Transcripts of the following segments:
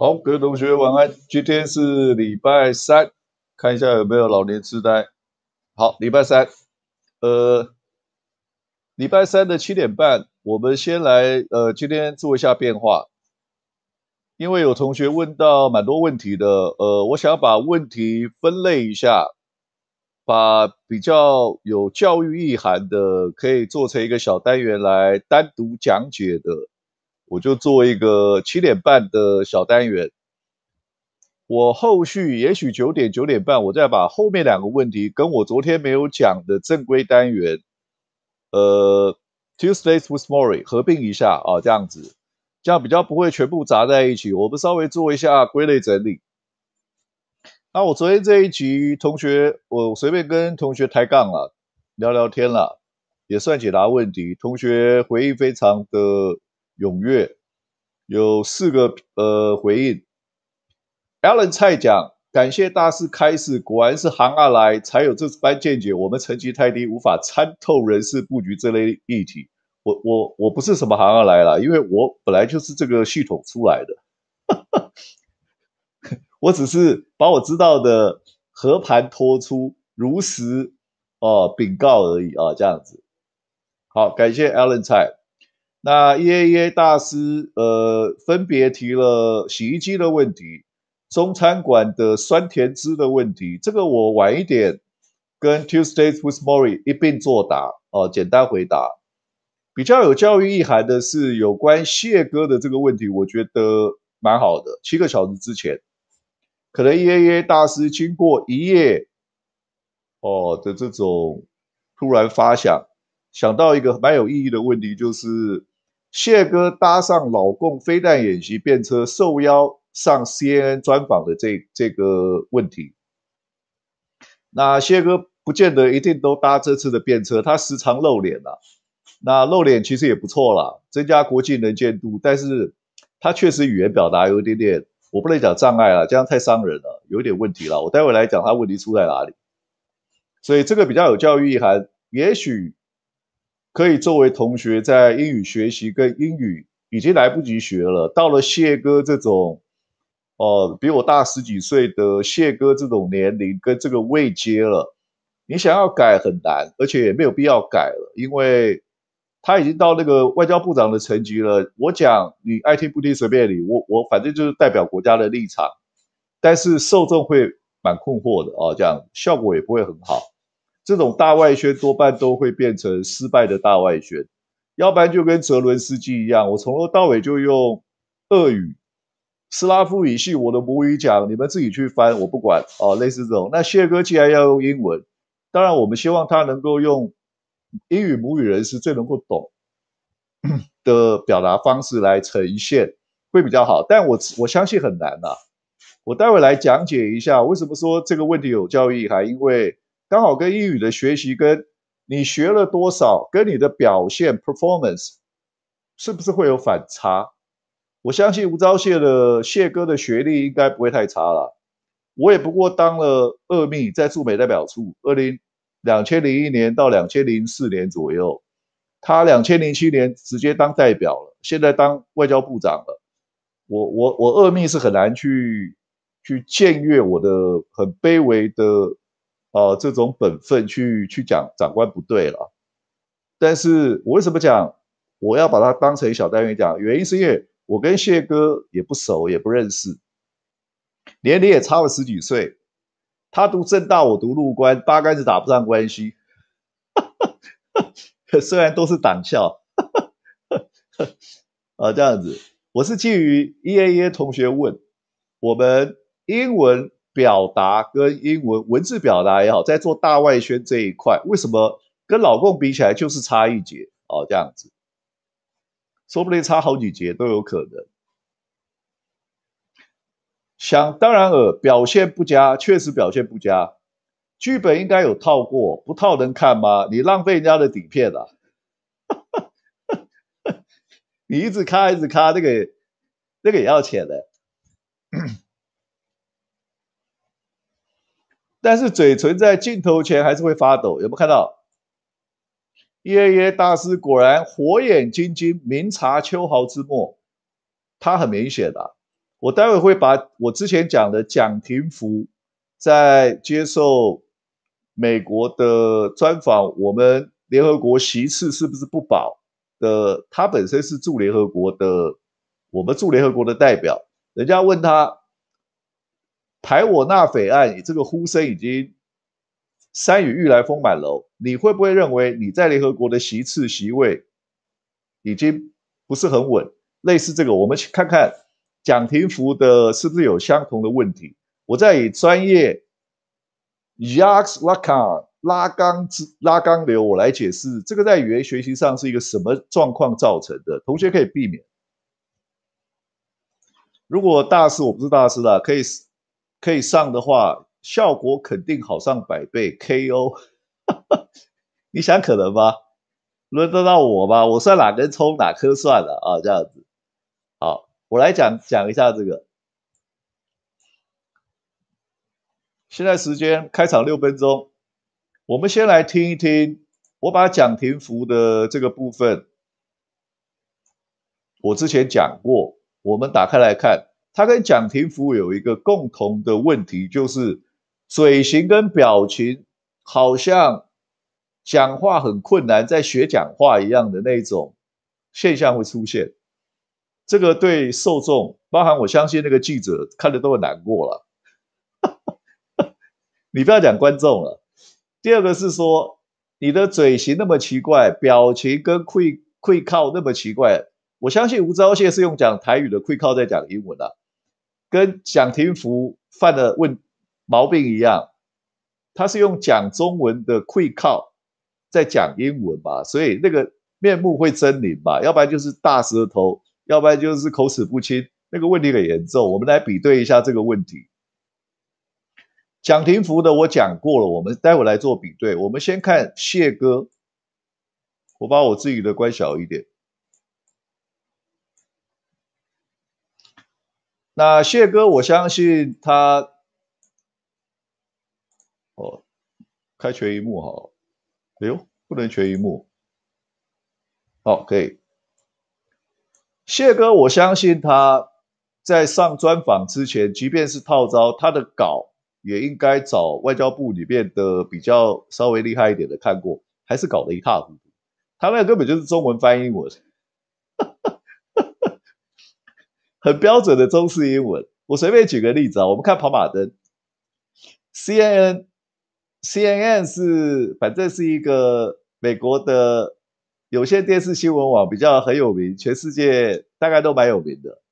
好，各位同学晚安。今天是礼拜三，看一下有没有老年痴呆。好，礼拜三，呃，礼拜三的七点半，我们先来呃，今天做一下变化，因为有同学问到蛮多问题的，呃，我想把问题分类一下，把比较有教育意涵的，可以做成一个小单元来单独讲解的。我就做一个七点半的小单元，我后续也许九点九点半，我再把后面两个问题跟我昨天没有讲的正规单元，呃，Tuesday's with Morey 合并一下啊，这样子，这样比较不会全部砸在一起，我们稍微做一下归类整理。那我昨天这一集同学，我随便跟同学抬杠了，聊聊天了，也算解答问题。同学回应非常的。踊跃有四个呃回应，Alan 蔡讲，感谢大师开始，果然是行而来才有这般见解。我们层级太低，无法参透人事布局这类议题。我我我不是什么行而来了，因为我本来就是这个系统出来的，我只是把我知道的和盘托出，如实哦禀告而已啊，这样子。好，感谢 Alan 蔡。那 EAA 大师呃分别提了洗衣机的问题、中餐馆的酸甜汁的问题，这个我晚一点跟 Tuesday s with m o r r 一并作答哦，简单回答。比较有教育意涵的是有关谢哥的这个问题，我觉得蛮好的。七个小时之前，可能 EAA 大师经过一夜哦的这种突然发想，想到一个蛮有意义的问题，就是。谢哥搭上老共飞弹演习便车，受邀上 C N N 专访的这这个问题，那谢哥不见得一定都搭这次的便车，他时常露脸了，那露脸其实也不错啦，增加国际能见度。但是他确实语言表达有一点点，我不能讲障碍了，这样太伤人了，有点问题了。我待会来讲他问题出在哪里，所以这个比较有教育意涵，也许。可以作为同学在英语学习，跟英语已经来不及学了。到了谢哥这种，哦，比我大十几岁的谢哥这种年龄，跟这个位阶了，你想要改很难，而且也没有必要改了，因为他已经到那个外交部长的层级了。我讲你爱听不听随便你，我我反正就是代表国家的立场，但是受众会蛮困惑的哦，这样效果也不会很好。这种大外宣多半都会变成失败的大外宣，要不然就跟泽伦斯基一样，我从头到尾就用俄语、斯拉夫语系我的母语讲，你们自己去翻，我不管哦。类似这种，那谢哥既然要用英文，当然我们希望他能够用英语母语人士最能够懂 的表达方式来呈现，会比较好。但我我相信很难呐。我待会来讲解一下为什么说这个问题有教育意义，因为。刚好跟英语的学习，跟你学了多少，跟你的表现 （performance） 是不是会有反差？我相信吴钊燮的谢哥的学历应该不会太差了。我也不过当了二秘，在驻美代表处，二零两千零一年到两千零四年左右。他两千零七年直接当代表了，现在当外交部长了。我我我二秘是很难去去僭越我的很卑微的。呃这种本分去去讲长官不对了，但是我为什么讲我要把它当成小单元讲？原因是因为我跟谢哥也不熟也不认识，年龄也差了十几岁，他读政大我读陆官，八竿子打不上关系，虽然都是党校，啊 这样子，我是基于 EAA 同学问我们英文。表达跟英文文字表达也好，在做大外宣这一块，为什么跟老公比起来就是差一截哦？这样子，说不定差好几节都有可能。想当然尔，表现不佳，确实表现不佳。剧本应该有套过，不套能看吗？你浪费人家的底片了。你一直卡，一直卡，那个那个也要钱的。但是嘴唇在镜头前还是会发抖，有没有看到？耶耶大师果然火眼金睛、明察秋毫之末，他很明显的。我待会会把我之前讲的蒋廷福在接受美国的专访，我们联合国席次是不是不保的？他本身是驻联合国的，我们驻联合国的代表，人家问他。台我纳匪案，这个呼声已经山雨欲来风满楼。你会不会认为你在联合国的席次席位已经不是很稳？类似这个，我们去看看蒋廷福的是不是有相同的问题？我再以专业 Yaks 拉钢拉钢流，我来解释这个在语言学习上是一个什么状况造成的。同学可以避免。如果大师我不是大师了，可以。可以上的话，效果肯定好上百倍。K.O. 你想可能吗？轮得到我吗？我算哪根葱哪颗蒜了啊？这样子，好，我来讲讲一下这个。现在时间开场六分钟，我们先来听一听。我把蒋廷福的这个部分，我之前讲过，我们打开来看。他跟蒋廷福有一个共同的问题，就是嘴型跟表情好像讲话很困难，在学讲话一样的那种现象会出现。这个对受众，包含我相信那个记者看的都很难过了。你不要讲观众了。第二个是说你的嘴型那么奇怪，表情跟 q u 靠那么奇怪，我相信吴钊燮是用讲台语的 q 靠在讲英文了。跟蒋廷福犯的问毛病一样，他是用讲中文的溃靠在讲英文嘛，所以那个面目会狰狞嘛，要不然就是大舌头，要不然就是口齿不清，那个问题很严重。我们来比对一下这个问题。蒋廷福的我讲过了，我们待会来做比对。我们先看谢哥，我把我自己的关小一点。那谢哥，我相信他，哦，开全一幕哈，哎呦，不能全一幕，好可以。谢哥，我相信他在上专访之前，即便是套招，他的稿也应该找外交部里面的比较稍微厉害一点的看过，还是搞得一塌糊涂。他那根本就是中文翻译文。很标准的中式英文。我随便举个例子啊，我们看跑马灯，C N N，C N N 是反正是一个美国的有线电视新闻网，比较很有名，全世界大概都蛮有名的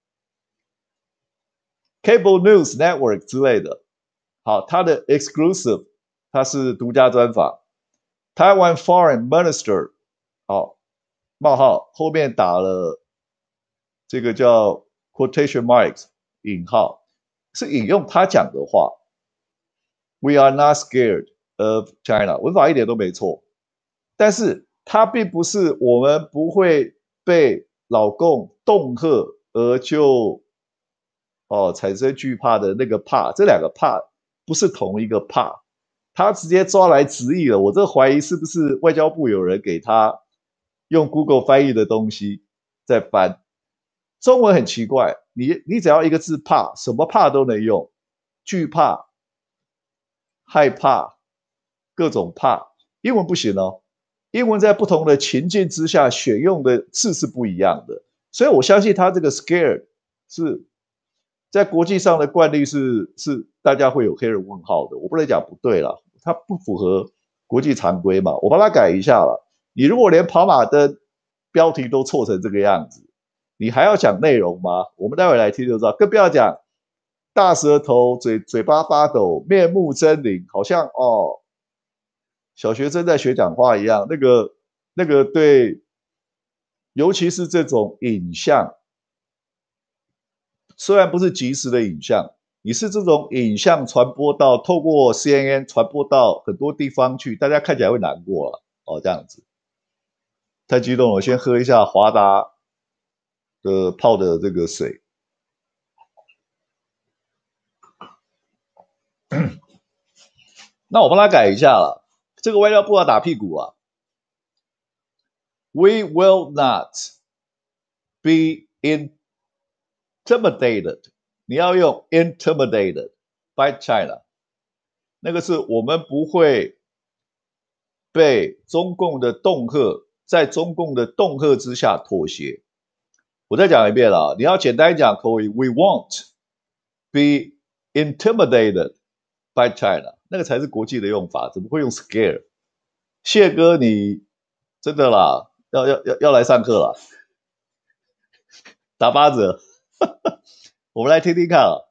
，Cable News Network 之类的。好，它的 exclusive，它是独家专访，Taiwan Foreign Minister。好，冒号后面打了这个叫。quotation marks 引号是引用他讲的话。We are not scared of China。文法一点都没错，但是它并不是我们不会被老共恫吓而就哦产生惧怕的那个怕，这两个怕不是同一个怕。他直接抓来直译了。我这怀疑是不是外交部有人给他用 Google 翻译的东西在翻？中文很奇怪，你你只要一个字“怕”，什么“怕”都能用，惧怕、害怕、各种怕。英文不行哦，英文在不同的情境之下选用的字是不一样的，所以我相信他这个 “scared” 是在国际上的惯例是是大家会有黑人问号的，我不能讲不对了，它不符合国际常规嘛，我帮它改一下了。你如果连跑马灯标题都错成这个样子。你还要讲内容吗？我们待会来听就知道。更不要讲大舌头、嘴嘴巴发抖、面目狰狞，好像哦，小学生在学讲话一样。那个、那个对，尤其是这种影像，虽然不是即时的影像，你是这种影像传播到透过 CNN 传播到很多地方去，大家看起来会难过了哦，这样子太激动了。先喝一下华达。呃，泡的这个水，那我帮他改一下了。这个外交部要打屁股啊。We will not be intimidated。你要用 intimidated by China，那个是我们不会被中共的恫吓，在中共的恫吓之下妥协。我再讲一遍了，你要简单讲可以，We won't be intimidated by China，那个才是国际的用法，怎么会用 scare？谢哥，你真的啦，要要要要来上课了，打八折，我们来听听看啊。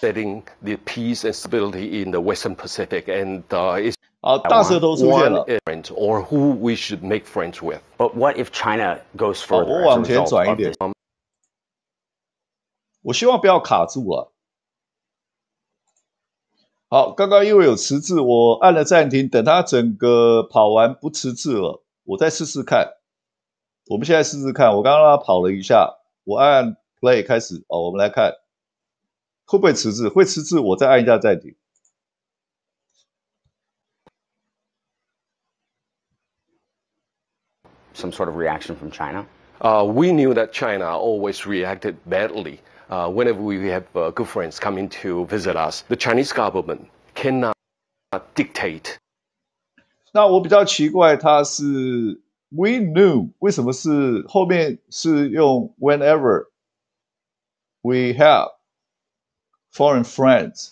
setting the peace and stability in the Western Pacific. And uh, it's 啊，大舌头出现了。f r e n d or who we should make friends with? But what if China goes forward? 我往前转一点。我希望不要卡住了。好，刚刚因为有迟滞，我按了暂停，等它整个跑完不迟滞了，我再试试看。我们现在试试看，我刚刚让跑了一下，我按 play 开始。哦，我们来看，会不会迟滞？会迟滞，我再按一下暂停。some sort of reaction from China? Uh, we knew that China always reacted badly uh, whenever we have uh, good friends coming to visit us. The Chinese government cannot dictate. 那我比较奇怪，它是 we knew，为什么是后面是用 whenever we have foreign friends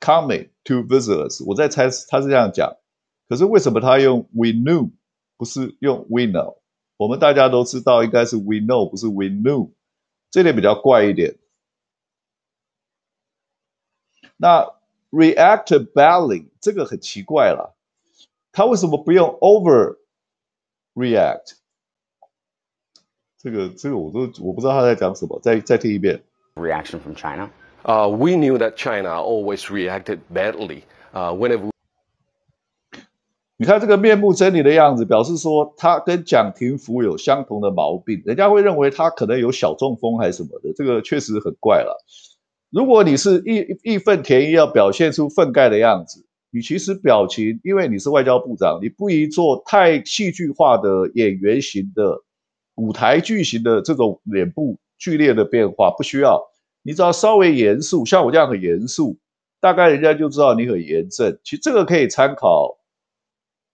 coming to visitors。我在猜他是这样讲，可是为什么他用 we knew 不是用 we know？我们大家都知道应该是 we know 不是 we knew，这点比较怪一点。那 reactor battling 这个很奇怪了，他为什么不用 over react？这个这个我都我不知道他在讲什么，再再听一遍。Reaction from China. 啊，we knew that China always reacted badly. 呃，Whenever 你看这个面目狰狞的样子，表示说他跟蒋廷福有相同的毛病。人家会认为他可能有小中风还是什么的，这个确实很怪了。如果你是义义愤填膺要表现出愤慨的样子，你其实表情，因为你是外交部长，你不宜做太戏剧化的演员型的舞台剧型的这种脸部剧烈的变化，不需要。你只要稍微严肃，像我这样很严肃，大概人家就知道你很严正。其实这个可以参考，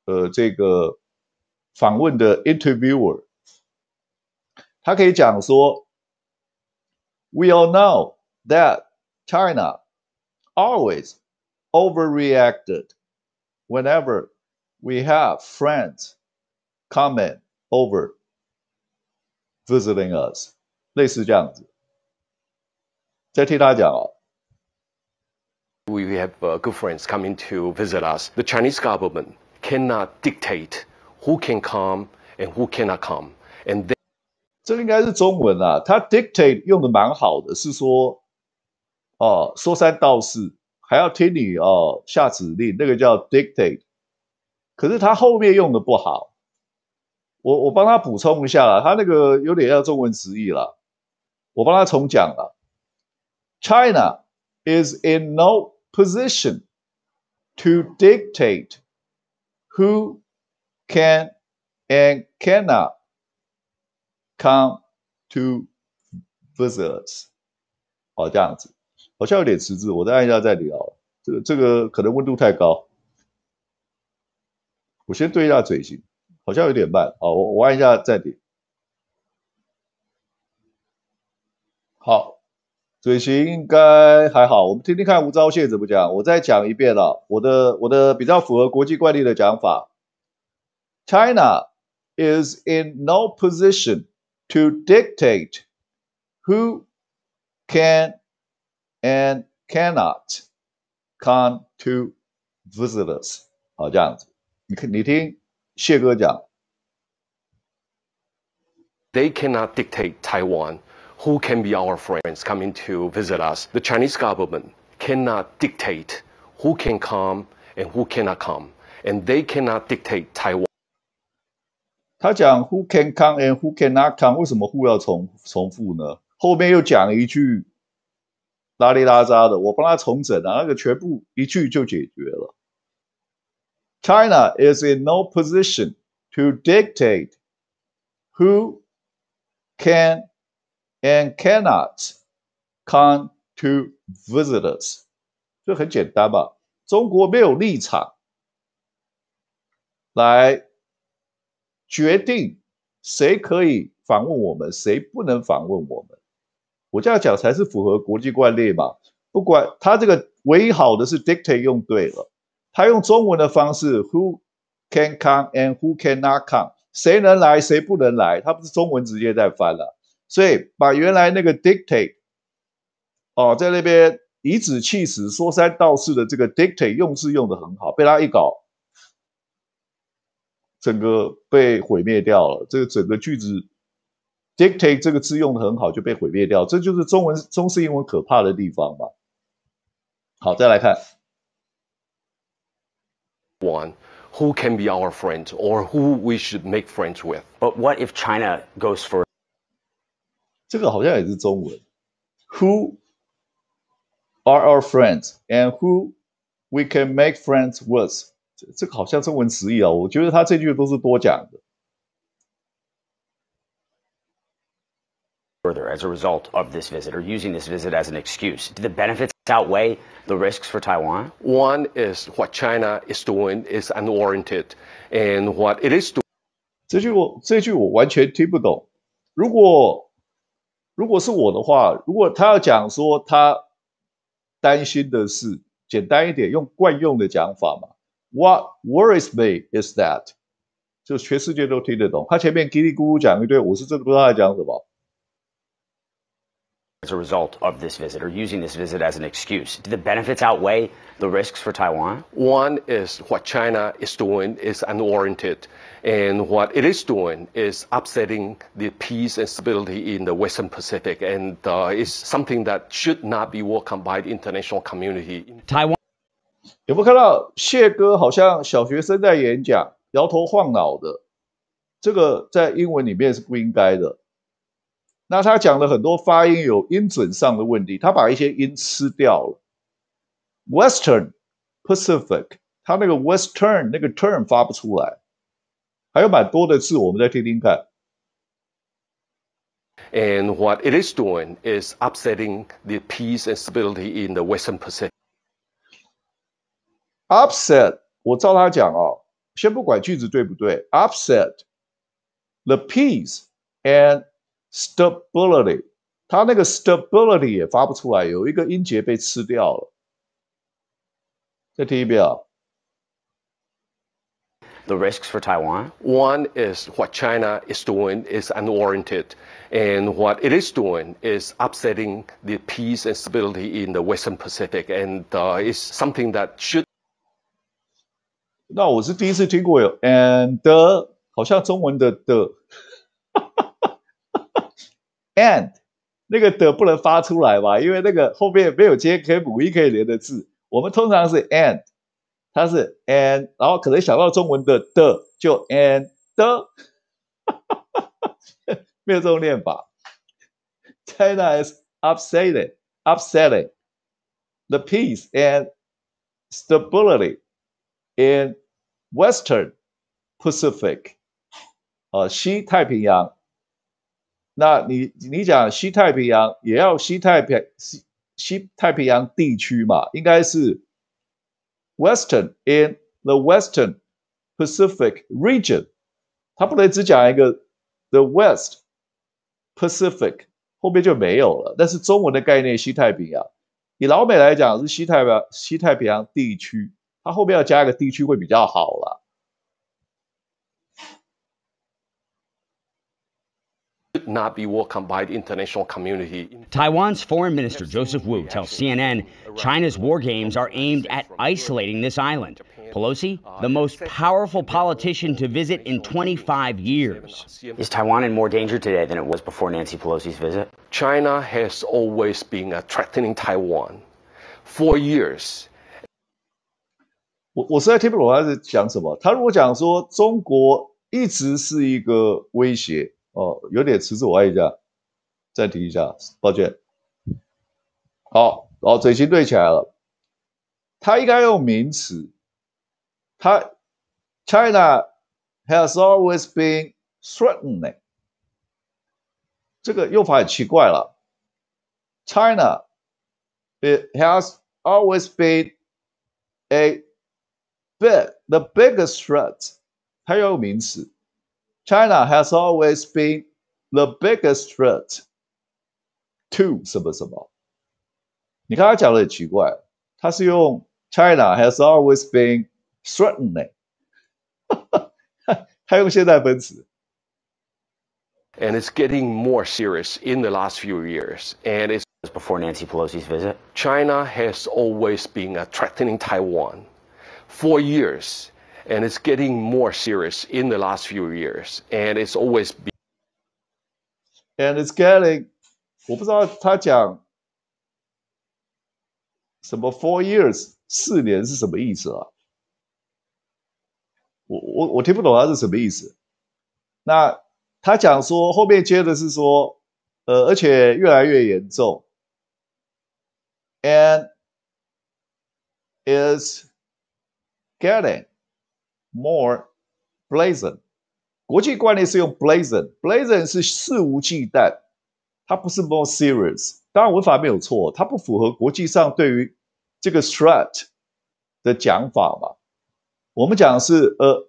呃，这个访问的 interviewer，他可以讲说：“We all know that China always overreacted whenever we have friends coming over visiting us。”类似这样子。再听他讲，We have good friends coming to visit us. The Chinese government cannot dictate who can come and who cannot come. And 这应该是中文啊，他 dictate 用的蛮好的，是说哦说三道四，还要听你哦下指令，那个叫 dictate。可是他后面用的不好，我我帮他补充一下啦，他那个有点要中文直译了，我帮他重讲了。China is in no position to dictate who can and cannot come to visits。好，这样子好像有点迟滞，我再按一下再点。这个这个可能温度太高，我先对一下嘴型，好像有点慢。啊，我我按一下再点。好。嘴型应该还好。我们听听看吴钊燮怎么讲。我再讲一遍了，我的我的比较符合国际惯例的讲法。China is in no position to dictate who can and cannot come to visitors。好，这样子，你看，你听谢哥讲。They cannot dictate Taiwan who can be our friends coming to visit us. The Chinese government cannot dictate who can come and who cannot come, and they cannot dictate Taiwan. 他讲 “Who can come and who cannot come”，为什么 “who” 要重重复呢？后面又讲了一句拉里拉扎的，我帮他重整啊，那个全部一句就解决了。China is in no position to dictate who can And cannot come to visitors，这很简单吧？中国没有立场来决定谁可以访问我们，谁不能访问我们。我这样讲才是符合国际惯例嘛？不管他这个唯一好的是 dictate 用对了，他用中文的方式，Who can come and who cannot come，谁能来谁不能来，他不是中文直接在翻了。所以把原来那个 dictate 哦，在那边以指气使、说三道四的这个 dictate 用字用的很好，被他一搞，整个被毁灭掉了。这个整个句子 dictate 这个字用的很好，就被毁灭掉。这就是中文中式英文可怕的地方吧？好，再来看。One, who can be our f r i e n d or who we should make friends with? But what if China goes for 这个好像也是中文。Who are our friends and who we can make friends Further, as a result of this visit or using this visit as an excuse, do the benefits outweigh the risks for Taiwan? One is what China is doing is unwarranted, and what it is doing. 这句我这句我完全听不懂。如果如果是我的话，如果他要讲说他担心的是简单一点，用惯用的讲法嘛，What worries me is that，就全世界都听得懂。他前面叽里咕噜讲一堆，我是真的不知道他讲什么。as a result of this visit or using this visit as an excuse. Do the benefits outweigh the risks for Taiwan? One is what China is doing is unwarranted, and what it is doing is upsetting the peace and stability in the Western Pacific, and uh, it's something that should not be welcomed by the international community. Taiwan. 有没有看到谢哥好像小学生在演讲，摇头晃脑的？这个在英文里面是不应该的。那他讲了很多发音有音准上的问题，他把一些音吃掉了。Western Pacific，他那个 Western 那个 term 发不出来，还有蛮多的字，我们再听听看。And what it is doing is upsetting the peace and stability in the Western Pacific. Upset，我照他讲啊，先不管句子对不对。Upset the peace and stability，它那个 stability 也发不出来，有一个音节被吃掉了。再听一遍啊。the risks for Taiwan? One is what China is doing is unwarranted, and what it is doing is upsetting the peace and stability in the Western Pacific, and uh, it's something that should. 那我是第一次听过有 and 好像中文的的 and 那个的不能发出来嘛，因为那个后面没有接可以母音可以连的字，我们通常是 and，它是 and，然后可能想到中文的的就 and 的，没有这种念法。China is upsetting, upsetting the peace and stability in Western Pacific，呃，西太平洋 uh, 那你你讲西太平洋也要西太平西西太平洋地区嘛，应该是 Western in the Western Pacific region。他不能只讲一个 the West Pacific，后面就没有了。但是中文的概念西太平洋，以老美来讲是西太平西太平洋地区，它后面要加一个地区会比较好了。not be welcomed by the international community. Taiwan's Foreign Minister Joseph Wu tells CNN China's war games are aimed at isolating this island. Pelosi, the most powerful politician to visit in 25 years. Is Taiwan in more danger today than it was before Nancy Pelosi's visit? China has always been threatening Taiwan for years. 我我实在听不懂他是讲什么。他如果讲说中国一直是一个威胁，哦，有点迟滞，我一下，暂停一下，抱歉。好，后嘴型对起来了。他应该用名词。他，China has always been threatening。这个用法很奇怪了。China it has always been a big the biggest threat。他要用名词。China has always been the biggest threat to 什么什么。你刚刚讲的很奇怪，他是用 China has always been threatening，他用现在分词。And it's getting more serious in the last few years. And it's before Nancy Pelosi's visit. China has always been threatening Taiwan for years and it's getting more serious in the last few years, and it's always been. And it's getting. getting，我不知道他讲什么 four years 四年是什么意思啊？我我我听不懂他是什么意思。那他讲说后面接的是说，呃，而且越来越严重，and is getting。More blazon，国际惯例是用 blazon，blazon 是肆无忌惮，它不是 more serious。当然文法没有错，它不符合国际上对于这个 threat 的讲法嘛。我们讲的是 a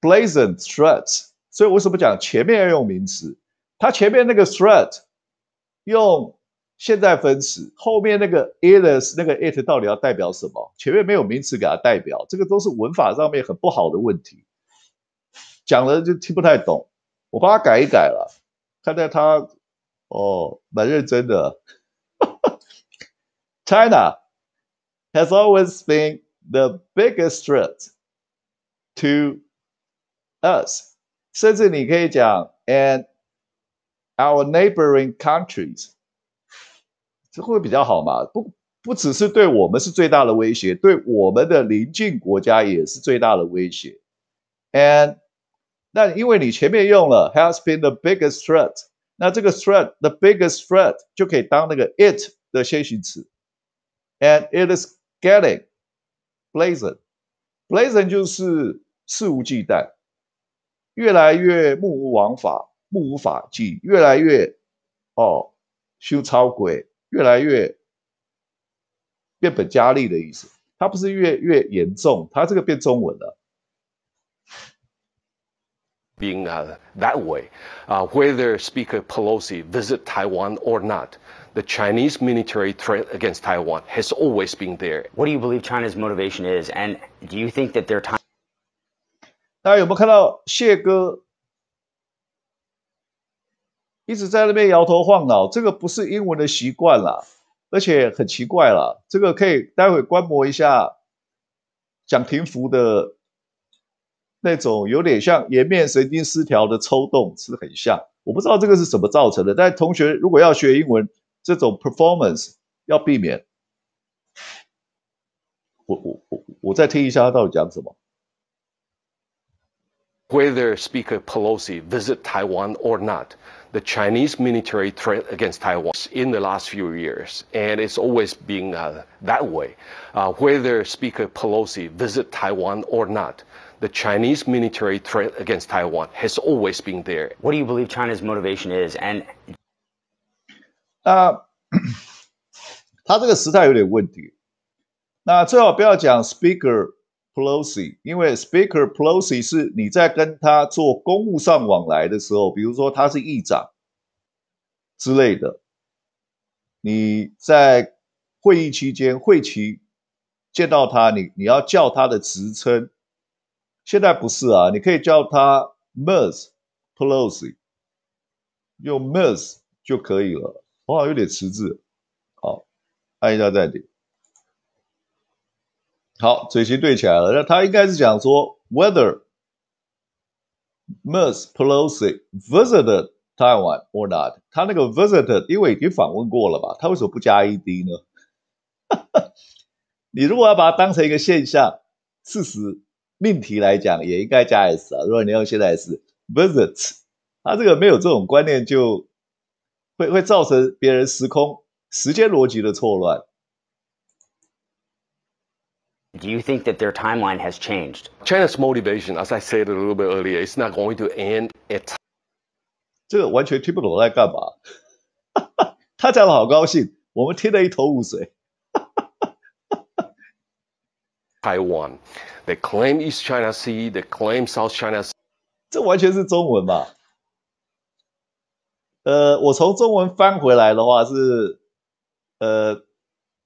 blazon threat，所以为什么讲前面要用名词？它前面那个 threat 用。现在分词后面那个 i t i s 那个 it 到底要代表什么？前面没有名词给它代表，这个都是文法上面很不好的问题，讲了就听不太懂。我帮他改一改了，看在他哦，蛮认真的。China has always been the biggest threat to us。甚至你可以讲，and our neighboring countries。这会比较好嘛？不，不只是对我们是最大的威胁，对我们的邻近国家也是最大的威胁。And 那因为你前面用了 has been the biggest threat，那这个 threat the biggest threat 就可以当那个 it 的先行词。And it is getting blazon，blazon 就是肆无忌惮，越来越目无王法、目无法纪，越来越哦修超轨。越来越变本加厉的意思。它不是越越严重，它这个变中文了。Being that way, uh, whether Speaker Pelosi visit Taiwan or not, the Chinese military threat against Taiwan has always been there. What do you believe China's motivation is, and do you think that their time? 大家有没有看到谢哥一直在那边摇头晃脑，这个不是英文的习惯啦，而且很奇怪啦，这个可以待会观摩一下，蒋廷福的那种有点像颜面神经失调的抽动，是很像。我不知道这个是怎么造成的。但同学如果要学英文，这种 performance 要避免。我我我我再听一下他到底讲什么。Whether Speaker Pelosi visit Taiwan or not, the Chinese military threat against Taiwan in the last few years, and it's always been uh, that way. Uh, whether Speaker Pelosi visit Taiwan or not, the Chinese military threat against Taiwan has always been there. What do you believe China's motivation is? And 呃，他这个时态有点问题。那最好不要讲 uh, Speaker Policy，因为 Speaker Policy 是你在跟他做公务上往来的时候，比如说他是议长之类的，你在会议期间会期见到他，你你要叫他的职称。现在不是啊，你可以叫他 Mr. Policy，用 Mr. 就可以了。我好像有点迟字，好，按一下暂停。好，嘴型对起来了。那他应该是讲说，Whether Ms. Pelosi visited Taiwan or not？他那个 visited 因为已经访问过了吧？他为什么不加 ed 呢？你如果要把它当成一个现象、事实、命题来讲，也应该加 s 啊。如果你用现在是 v i s i t s 他这个没有这种观念，就会会造成别人时空、时间逻辑的错乱。Do you think that their timeline has changed? China's motivation, as I said a little bit earlier, is not going to end. it. 这完全听不懂在干嘛，他讲的好高兴，我们听得一头雾水。Taiwan, they claim East China Sea, they claim South China. Sea. 这完全是中文吧？呃，我从中文翻回来的话是，呃，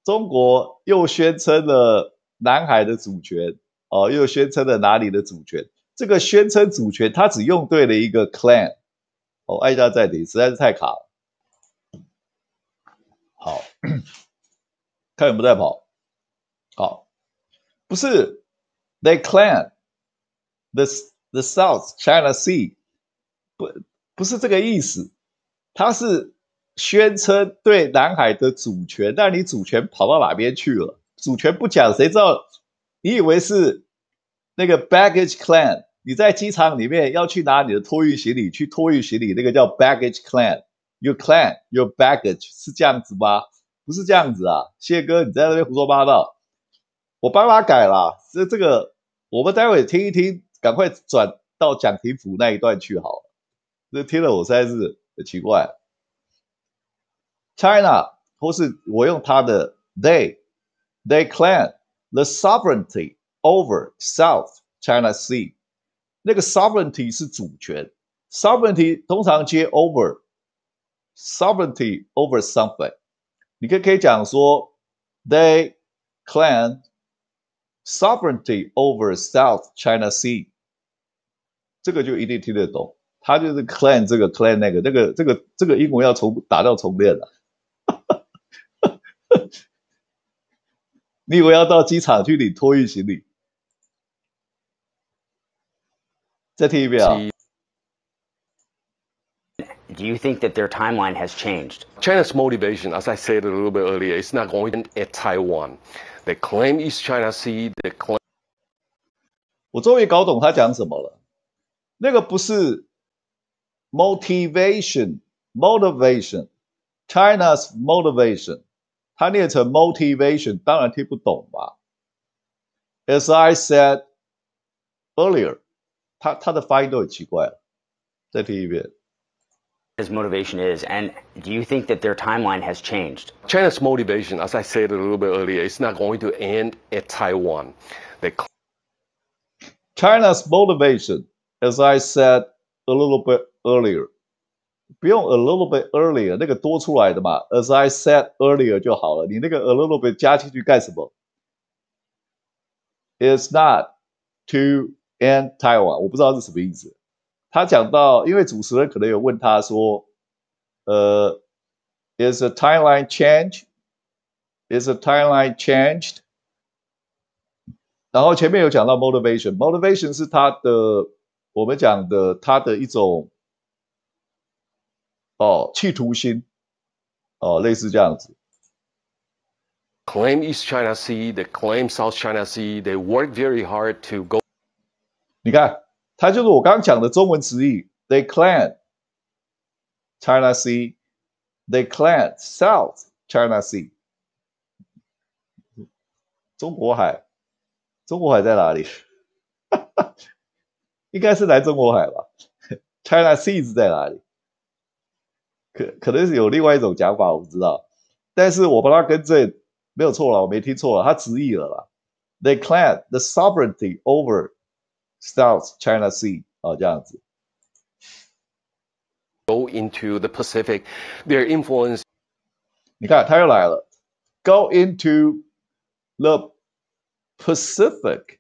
中国又宣称了。南海的主权哦，又宣称了哪里的主权？这个宣称主权，他只用对了一个 clan 哦，哀家在等，实在是太卡了。好，看有没有在跑？好，不是 the y clan the the South China Sea 不不是这个意思，他是宣称对南海的主权，那你主权跑到哪边去了？主权不讲，谁知道？你以为是那个 baggage clan？你在机场里面要去拿你的托运行李，去托运行李，那个叫 baggage clan？Your clan, your baggage 是这样子吗？不是这样子啊！谢哥，你在那边胡说八道，我帮他改了。这这个，我们待会听一听，赶快转到蒋廷甫那一段去好。了。这听了我实在是很奇怪，China 或是我用他的 they。They claim the sovereignty over South China Sea. 那个 sovereignty 是主权，sovereignty 通常接 over。sovereignty over something，你可可以讲说，they claim sovereignty over South China Sea，这个就一定听得懂。他就是 claim 这个 claim 那个，这个这个这个英文要重打掉重练了。你以为要到机场去领托运行李？再听一遍啊。Do you think that their timeline has changed? China's motivation, as I said a little bit earlier, is not going to Taiwan. They claim East China Sea. claim. 我终于搞懂他讲什么了。那个不是 motivation, motivation, China's motivation. 它念成 motivation，当然听不懂吧。As I said earlier，它它的发音都很奇怪了。再听一遍。His motivation is, and do you think that their timeline has changed? China's motivation, as I said a little bit earlier, is not going to end at Taiwan. They China's motivation, as I said a little bit earlier, 不用 a little bit earlier 那个多出来的嘛，as I said earlier 就好了。你那个 a little bit 加进去干什么？It's not to end Taiwan，我不知道是什么意思。他讲到，因为主持人可能有问他说，呃，Is the timeline changed? Is the timeline changed? 然后前面有讲到 Motivation 是他的我们讲的他的一种。哦，企图心，哦，类似这样子。Claim East China Sea, they claim South China Sea, they work very hard to go. 你看，它就是我刚讲的中文词语 They claim China Sea, they claim South China Sea. 中国海，中国海在哪里？应该是来中国海吧？China Sea 是在哪里？可可能是有另外一种讲法，我不知道。但是我帮他更正，没有错了，我没听错了，他直译了啦。They claim the sovereignty over South China Sea 啊，这样子。Go into the Pacific, their influence。你看他又来了。Go into the Pacific。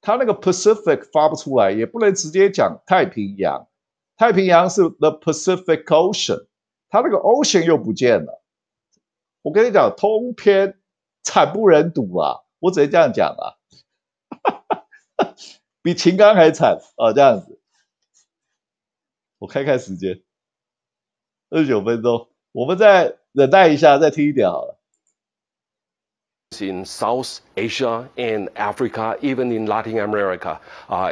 他那个 Pacific 发不出来，也不能直接讲太平洋。太平洋是 the Pacific Ocean，它那个 ocean 又不见了。我跟你讲，通篇惨不忍睹啊！我只能这样讲啊，比秦刚还惨啊，这样子。我看看时间，二十九分钟，我们再忍耐一下，再听一点好了。In South Asia, in Africa, even in Latin America, 啊，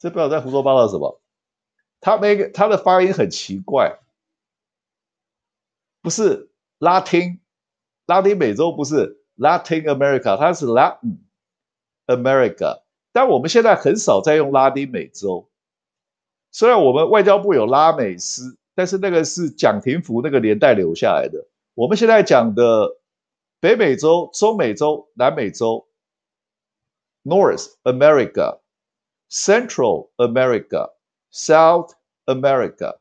这不要再胡说八道什么。他那个，他的发音很奇怪，不是拉丁，拉丁美洲不是 Latin America，它是 Latin America，但我们现在很少在用拉丁美洲。虽然我们外交部有拉美司，但是那个是蒋廷福那个年代留下来的。我们现在讲的北美洲、中美洲、南美洲，North America，Central America，South。America，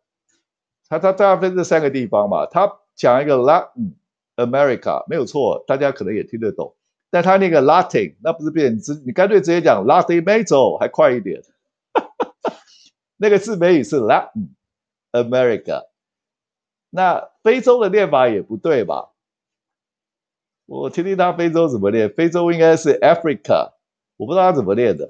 他他大概分这三个地方嘛，他讲一个 Latin America 没有错，大家可能也听得懂，但他那个 Latin 那不是变，你你干脆直接讲 Latin 美洲还快一点，那个字美语是 Latin America，那非洲的念法也不对吧？我听听他非洲怎么念，非洲应该是 Africa，我不知道他怎么念的。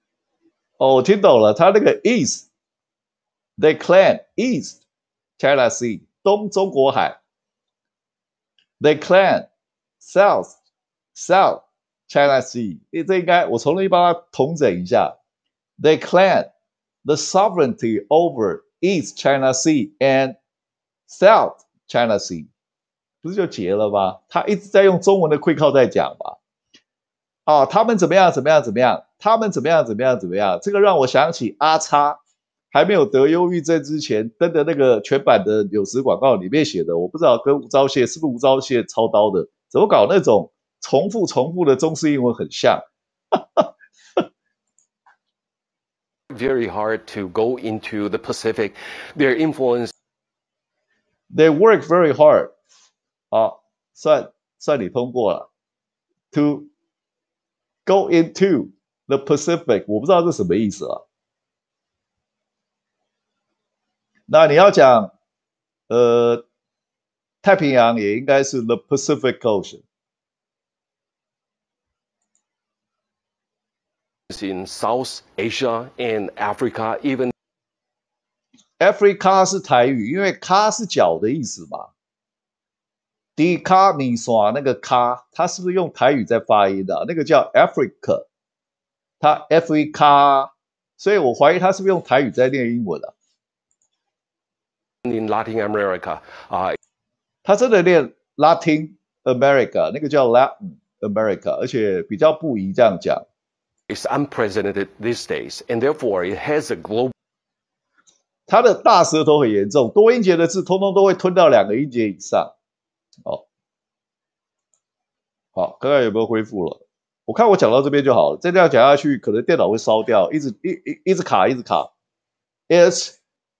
哦，我听懂了，它那个 east，they claim east China Sea 东中国海，they claim south south China Sea，这应该我重新帮它统整一下，they claim the sovereignty over East China Sea and South China Sea，不是就结了吗？他一直在用中文的 quick call 在讲吧。啊，他们怎么样？怎么样？怎么样？他们怎么样？怎么样？怎么样？这个让我想起阿叉还没有得忧郁症之前登的那个全版的柳石广告里面写的，我不知道跟吴钊燮是不是吴钊燮操刀的？怎么搞那种重复重复的中式英文很像？Very hard to go into the Pacific. Their influence. They work very hard. 好，算算你通过了。To go into the Pacific，我不知道这什么意思啊。那你要讲，呃，太平洋也应该是 the Pacific Ocean。In South Asia and Africa, even Africa "ka" 是台语，因为“咖”是脚的意思嘛。迪卡米耍那个卡，他是不是用台语在发音的？那个叫 Africa，他 Africa，所以我怀疑他是不是用台语在念英文啊？In Latin America 啊，他真的念 Latin America，那个叫 Latin America，而且比较不宜这样讲。It's unprecedented these days, and therefore it has a global。他的大舌头很严重，多音节的字通通都会吞到两个音节以上。好好看看有没有恢复了。我看我讲到这边就好了，再这样讲下去，可能电脑会烧掉，一直一一一直卡，一直卡。It's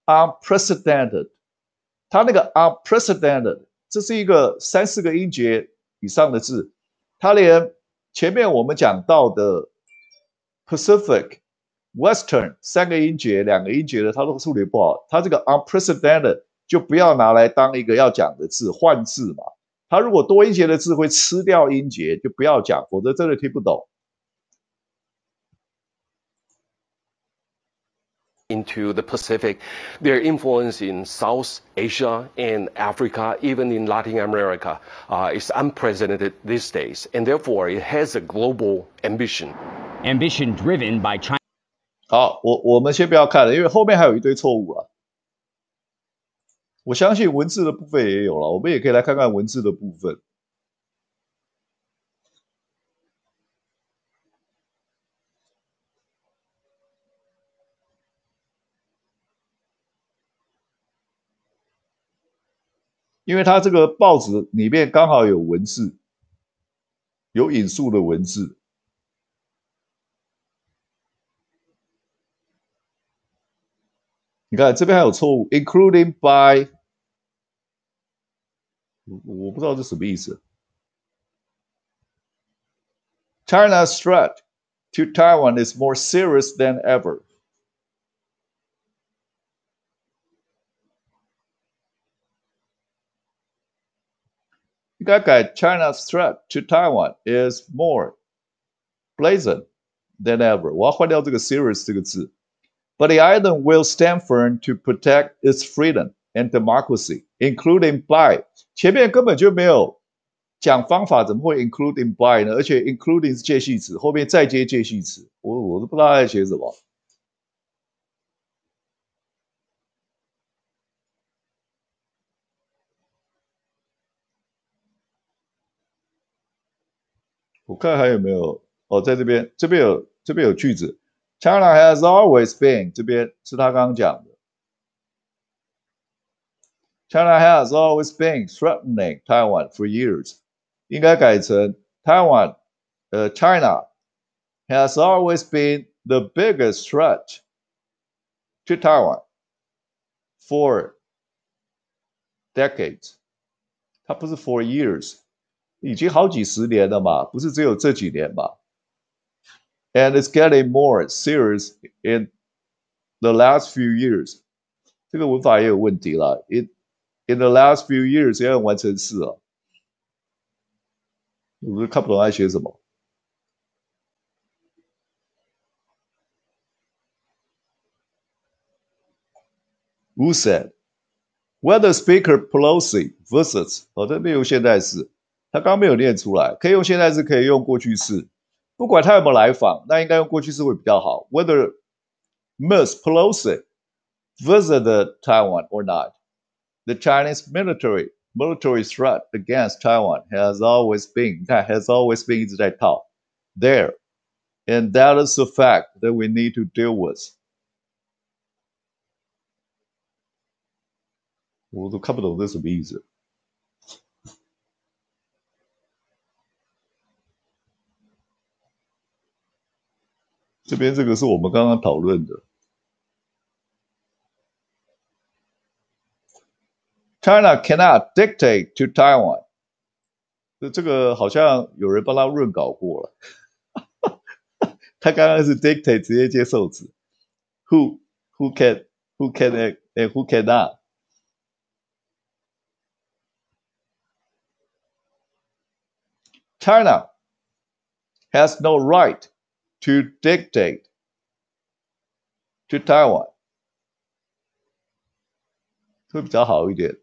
unprecedented。它那个 unprecedented，这是一个三四个音节以上的字，它连前面我们讲到的 Pacific、Western 三个音节、两个音节的它都处理不好，它这个 unprecedented。就不要拿来当一个要讲的字换字嘛。它如果多音节的字会吃掉音节，就不要讲，否则真的听不懂。Into the Pacific, their influence in South Asia and Africa, even in Latin America, ah, is unprecedented these days, and therefore it has a global ambition. Ambition driven by China. 好，我我们先不要看了，因为后面还有一堆错误啊。我相信文字的部分也有了，我们也可以来看看文字的部分，因为它这个报纸里面刚好有文字，有引述的文字。你看这边还有错误，including by，我不知道这什么意思。China's threat to Taiwan is more serious than ever. China's threat to Taiwan is more blatant than ever. serious 这个字。but the island will stand firm to protect its freedom and democracy, including by 前面根本就没有讲方法，怎么会 include imply 呢？而且 including 是介系词，后面再接介系词，我我都不知道在写什么。我看还有没有哦，在这边，这边有，这边有句子。China has always China has always been threatening Taiwan for years，应该改成 Taiwan，呃，China has always been the biggest threat to Taiwan for decades。它不是 for years，已经好几十年了嘛，不是只有这几年嘛。and it's getting more serious in the last few years。这个文法也有问题了。In in the last few years 也很完成式了，我都看不懂他写什么。Wu said, "Whether Speaker Pelosi versus…… 哦，这边用现代式，他刚没有念出来，可以用现代式，可以用过去式。不管他有没有来访，那应该用过去式会比较好。Whether Ms. Pelosi visited Taiwan or not, the Chinese military military threat against Taiwan has always been has always been 一直在套 there, and that is a fact that we need to deal with. 我都看不懂这什么意思。这边这个是我们刚刚讨论的。China cannot dictate to Taiwan。这个好像有人帮他润稿过了。他刚刚是 dictate 直接接受词，who who can who can and eh, who cannot。China has no right to dictate to Taiwan 会比较好一点。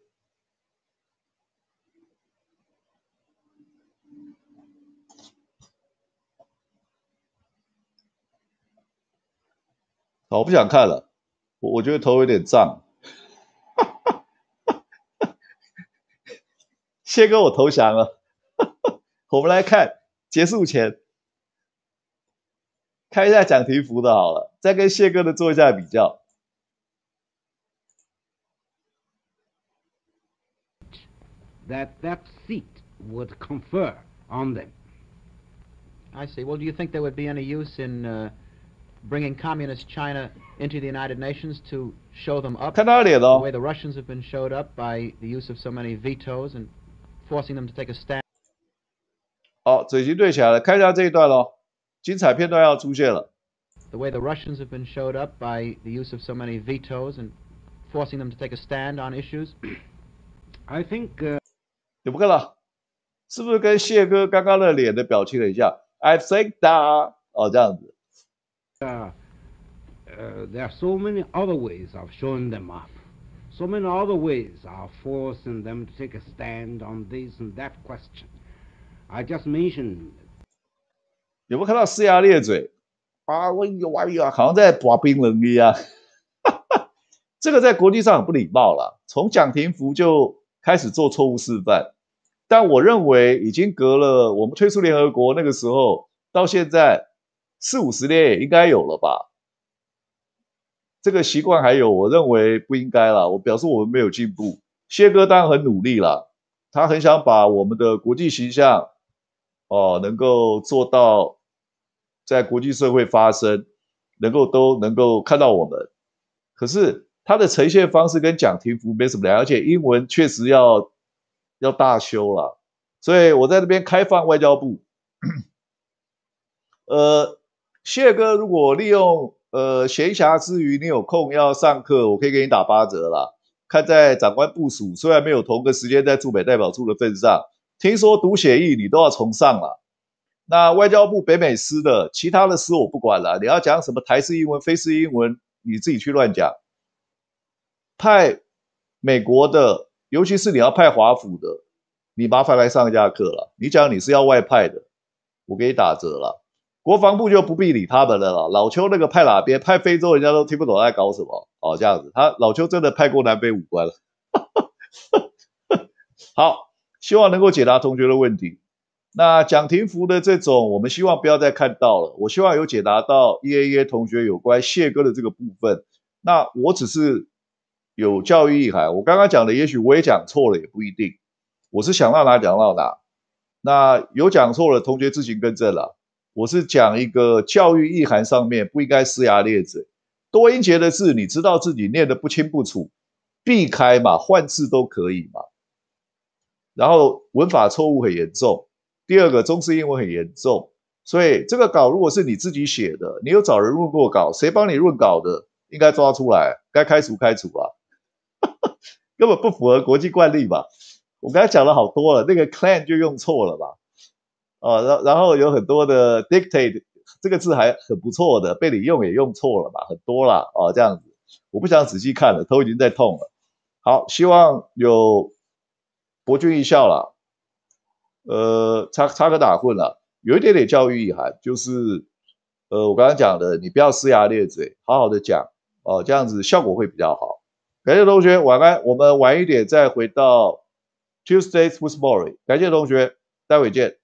我不想看了，我我觉得头有点胀。谢哥，我投降了。我们来看结束前。看一下涨停幅的好了，再跟谢哥的做一下比较。That that seat would confer on them. I see. Well, do you think there would be any use in uh, bringing communist China into the United Nations to show them up the way the Russians have been showed up by the use of so many vetoes and forcing them to take a stand. 好，嘴型对起来了，看一下这一段喽。精彩片段要出现了。The way the Russians have been showed up by the use of so many vetoes and forcing them to take a stand on issues, I think. Uh, think that 哦这样子。啊。Uh, uh, there are so many other ways of showing them up. So many other ways of forcing them to take a stand on this and that question. I just mentioned 有没有看到撕牙裂嘴啊？我有个有啊，好像在拔冰人一样，这个在国际上很不礼貌了。从蒋廷福就开始做错误示范，但我认为已经隔了我们退出联合国那个时候到现在四五十年，也应该有了吧。这个习惯还有，我认为不应该了。我表示我们没有进步。谢当然很努力了，他很想把我们的国际形象哦能够做到。在国际社会发声，能够都能够看到我们，可是它的呈现方式跟蒋廷黻没什么两，而且英文确实要要大修了，所以我在这边开放外交部。呃，谢哥，如果利用呃闲暇之余，你有空要上课，我可以给你打八折啦。看在长官部署虽然没有同个时间在驻美代表处的份上，听说读写意你都要重上了。那外交部北美司的，其他的司我不管了。你要讲什么台式英文、非式英文，你自己去乱讲。派美国的，尤其是你要派华府的，你麻烦来上一下课了。你讲你是要外派的，我给你打折了。国防部就不必理他们了啦。老邱那个派哪边？派非洲人家都听不懂在搞什么哦，这样子。他老邱真的派过南北武官了。好，希望能够解答同学的问题。那蒋廷福的这种，我们希望不要再看到了。我希望有解答到 EAA 同学有关谢哥的这个部分。那我只是有教育意涵。我刚刚讲的，也许我也讲错了，也不一定。我是想到哪讲到哪。那有讲错了，同学自行更正了。我是讲一个教育意涵上面不应该撕牙裂嘴。多音节的字，你知道自己念的不清不楚，避开嘛，换字都可以嘛。然后文法错误很严重。第二个中式英文很严重，所以这个稿如果是你自己写的，你又找人润过稿，谁帮你润稿的应该抓出来，该开除开除吧，根本不符合国际惯例吧？我刚才讲了好多了，那个 clan 就用错了吧？啊，然然后有很多的 dictate 这个字还很不错的，被你用也用错了嘛，很多啦，哦这样子，我不想仔细看了，头已经在痛了。好，希望有博君一笑了。呃，插插科打诨了，有一点点教育意涵，就是，呃，我刚刚讲的，你不要呲牙咧嘴，好好的讲哦，这样子效果会比较好。感谢同学晚安，我们晚一点再回到 Tuesday s w o r t s m t o r y 感谢同学，待会见。